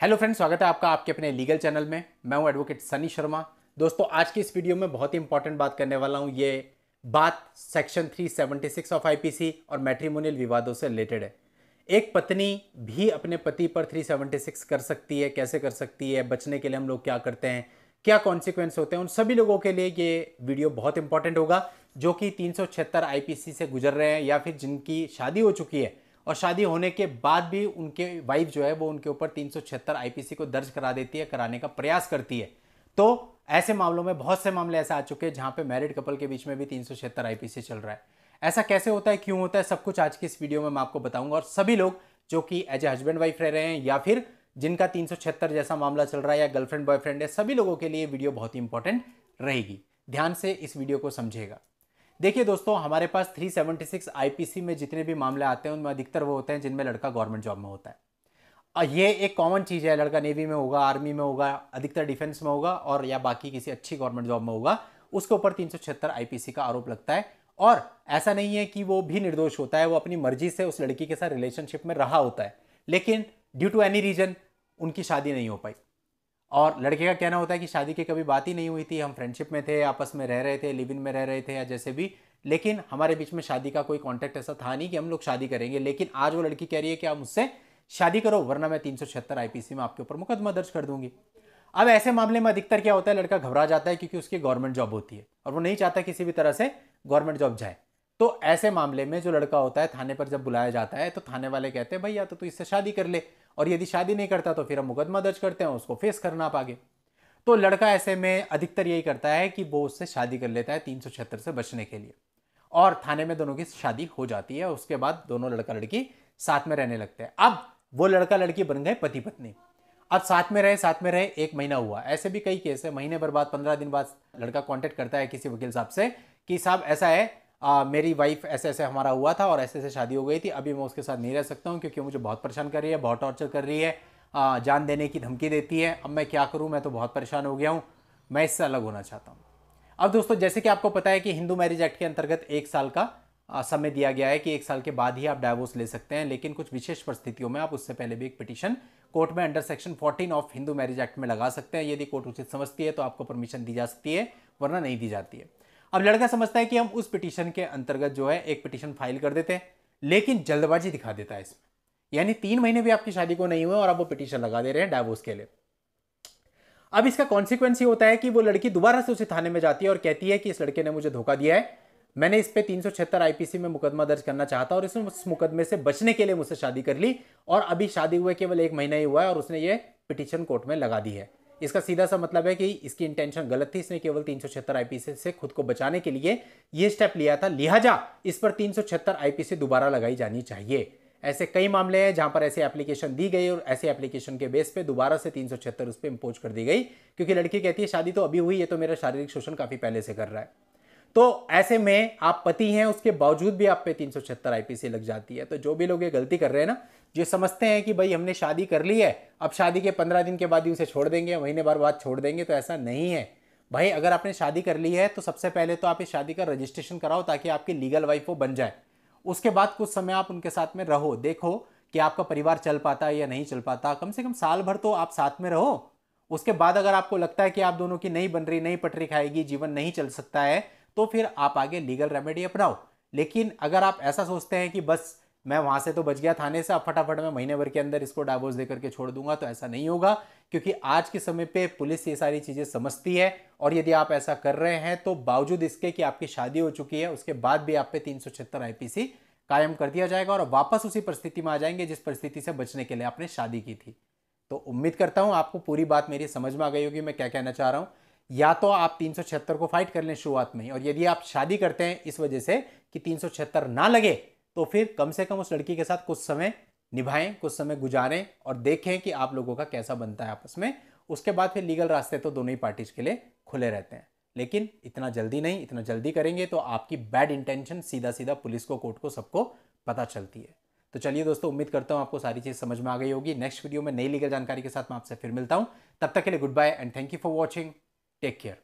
Hello friend स्वागत है आपका आपके अपने लीगल चैनल में मैं हूं एडवोकेट सनी शर्मा दोस्तों आज की इस वीडियो में बहुत ही इंपॉर्टेंट बात करने वाला हूं ये बात सेक्शन 376 ऑफ आईपीसी और मैट्रीमोनियल विवादों से रिलेटेड है एक पत्नी भी अपने पति पर 376 कर सकती है कैसे कर सकती है बचने के लिए हम लोग क्या करते हैं क्या कॉन्सिक्वेंस होते हैं उन सभी लोगों के लिए ये वीडियो बहुत इंपॉर्टेंट होगा जो कि तीन सौ से गुजर रहे हैं या फिर जिनकी शादी हो चुकी है और शादी होने के बाद भी उनके वाइफ जो है वो उनके ऊपर तीन आईपीसी को दर्ज करा देती है कराने का प्रयास करती है तो ऐसे मामलों में बहुत से मामले ऐसे आ चुके हैं जहां पे मैरिड कपल के बीच में भी तीन आईपीसी चल रहा है ऐसा कैसे होता है क्यों होता है सब कुछ आज की इस वीडियो में मैं आपको बताऊंगा और सभी लोग जो कि एज ए हस्बैंड वाइफ रह रहे हैं या फिर जिनका तीन जैसा मामला चल रहा है या गर्लफ्रेंड बॉयफ्रेंड है सभी लोगों के लिए वीडियो बहुत ही इंपॉर्टेंट रहेगी ध्यान से इस वीडियो को समझेगा देखिए दोस्तों हमारे पास 376 आईपीसी में जितने भी मामले आते हैं उनमें अधिकतर वो होते हैं जिनमें लड़का गवर्नमेंट जॉब में होता है ये एक कॉमन चीज़ है लड़का नेवी में होगा आर्मी में होगा अधिकतर डिफेंस में होगा और या बाकी किसी अच्छी गवर्नमेंट जॉब में होगा उसके ऊपर तीन आईपीसी का आरोप लगता है और ऐसा नहीं है कि वो भी निर्दोष होता है वो अपनी मर्जी से उस लड़की के साथ रिलेशनशिप में रहा होता है लेकिन ड्यू टू एनी रीजन उनकी शादी नहीं हो पाई और लड़के का कहना होता है कि शादी की कभी बात ही नहीं हुई थी हम फ्रेंडशिप में थे आपस में रह रहे थे लिव इन में रह रहे थे या जैसे भी लेकिन हमारे बीच में शादी का कोई कॉन्टैक्ट ऐसा था नहीं कि हम लोग शादी करेंगे लेकिन आज वो लड़की कह रही है कि आप मुझसे शादी करो वरना मैं तीन आईपीसी में आपके ऊपर मुकदमा दर्ज कर दूंगी अब ऐसे मामले में अधिकतर क्या होता है लड़का घबरा जाता है क्योंकि उसकी गवर्नमेंट जॉब होती है और वो नहीं चाहता किसी भी तरह से गवर्नमेंट जॉब जाए तो ऐसे मामले में जो लड़का होता है थाने पर जब बुलाया जाता है तो थाने वाले कहते हैं भैया तो तू इससे शादी कर ले और यदि शादी नहीं करता तो फिर हम मुकदमा दर्ज करते हैं उसको फेस करना पागे तो लड़का ऐसे में अधिकतर यही करता है कि वो उससे शादी कर लेता है तीन से बचने के लिए और थाने में दोनों की शादी हो जाती है उसके बाद दोनों लड़का लड़की साथ में रहने लगते हैं अब वो लड़का लड़की बन गए पति पत्नी अब साथ में रहे साथ में रहे एक महीना हुआ ऐसे भी कई केस है महीने भर बाद पंद्रह दिन बाद लड़का कांटेक्ट करता है किसी वकील साहब से कि साहब ऐसा है आ, मेरी वाइफ ऐसे ऐसे हमारा हुआ था और ऐसे ऐसे शादी हो गई थी अभी मैं उसके साथ नहीं रह सकता हूँ क्योंकि मुझे बहुत परेशान कर रही है बहुत टॉर्चर कर रही है आ, जान देने की धमकी देती है अब मैं क्या करूँ मैं तो बहुत परेशान हो गया हूँ मैं इससे अलग होना चाहता हूँ अब दोस्तों जैसे कि आपको पता है कि हिंदू मैरिज एक्ट के अंतर्गत एक साल का समय दिया गया है कि एक साल के बाद ही आप डायवोर्स ले सकते हैं लेकिन कुछ विशेष परिस्थितियों में आप उससे पहले भी एक पिटीशन कोर्ट में under section 14 of Hindu marriage act में लगा सकते हैं यदि कोर्ट उचित समझती है तो आपको परमिशन दी जा सकती है वरना नहीं दी जाती है अब लड़का समझता है कि हम उस पिटीशन के अंतर्गत जो है एक पिटीशन फाइल कर देते हैं लेकिन जल्दबाजी दिखा देता है इसमें यानी तीन महीने भी आपकी शादी को नहीं हुए और आप वो पिटीशन लगा दे रहे हैं डायवोर्स के लिए अब इसका कॉन्सिक्वेंस ये होता है कि वो लड़की दोबारा से उसे थाने में जाती है और कहती है कि इस लड़के ने मुझे धोखा दिया है मैंने इस पर तीन आईपीसी में मुकदमा दर्ज करना चाहता और इसमें उस मुकदमे से बचने के लिए मुझसे शादी कर ली और अभी शादी हुए केवल एक महीना ही हुआ है और उसने ये पिटीशन कोर्ट में लगा दी है इसका सीधा सा मतलब है कि इसकी इंटेंशन गलत थी इसने केवल तीन आईपी से खुद को बचाने के लिए यह स्टेप लिया था लिहाजा इस पर तीन आईपी से दोबारा लगाई जानी चाहिए ऐसे कई मामले हैं जहां पर ऐसे एप्लीकेशन दी गई और ऐसे एप्लीकेशन के बेस पे दोबारा से तीन सौ उस पर इम्पोज कर दी गई क्योंकि लड़की कहती है शादी तो अभी हुई है तो मेरा शारीरिक शोषण काफ़ी पहले से कर रहा है तो ऐसे में आप पति हैं उसके बावजूद भी आप पे तीन सौ छिहत्तर आईपीसी लग जाती है तो जो भी लोग ये गलती कर रहे हैं ना जो समझते हैं कि भाई हमने शादी कर ली है अब शादी के पंद्रह दिन के बाद ही उसे छोड़ देंगे महीने बार बाद छोड़ देंगे तो ऐसा नहीं है भाई अगर आपने शादी कर ली है तो सबसे पहले तो आप इस शादी का रजिस्ट्रेशन कराओ ताकि आपकी लीगल वाइफ वो बन जाए उसके बाद कुछ समय आप उनके साथ में रहो देखो कि आपका परिवार चल पाता है या नहीं चल पाता कम से कम साल भर तो आप साथ में रहो उसके बाद अगर आपको लगता है कि आप दोनों की नहीं बन रही नहीं पटरी खाएगी जीवन नहीं चल सकता है तो फिर आप आगे लीगल रेमेडी अपनाओ लेकिन अगर आप ऐसा सोचते हैं कि बस मैं वहां से तो बच गया थाने से अब फटाफट मैं महीने भर के अंदर इसको डाइवोर्स दे करके छोड़ दूंगा तो ऐसा नहीं होगा क्योंकि आज के समय पे पुलिस ये सारी चीज़ें समझती है और यदि आप ऐसा कर रहे हैं तो बावजूद इसके कि आपकी शादी हो चुकी है उसके बाद भी आप पे तीन सौ कायम कर दिया जाएगा और वापस उसी परिस्थिति में आ जाएंगे जिस परिस्थिति से बचने के लिए आपने शादी की थी तो उम्मीद करता हूँ आपको पूरी बात मेरी समझ में आ गई होगी मैं क्या कहना चाह रहा हूँ या तो आप तीन को फाइट कर लें शुरुआत में ही और यदि आप शादी करते हैं इस वजह से कि तीन ना लगे तो फिर कम से कम उस लड़की के साथ कुछ समय निभाएं कुछ समय गुजारें और देखें कि आप लोगों का कैसा बनता है आपस में उसके बाद फिर लीगल रास्ते तो दोनों ही पार्टीज के लिए खुले रहते हैं लेकिन इतना जल्दी नहीं इतना जल्दी करेंगे तो आपकी बैड इंटेंशन सीधा सीधा पुलिस को कोर्ट को सबको पता चलती है तो चलिए दोस्तों उम्मीद करता हूँ आपको सारी चीज़ समझ में आ गई होगी नेक्स्ट वीडियो में नई लीगल जानकारी के साथ मैं आपसे फिर मिलता हूँ तब तक के लिए goodbye and thank you for watching Take care.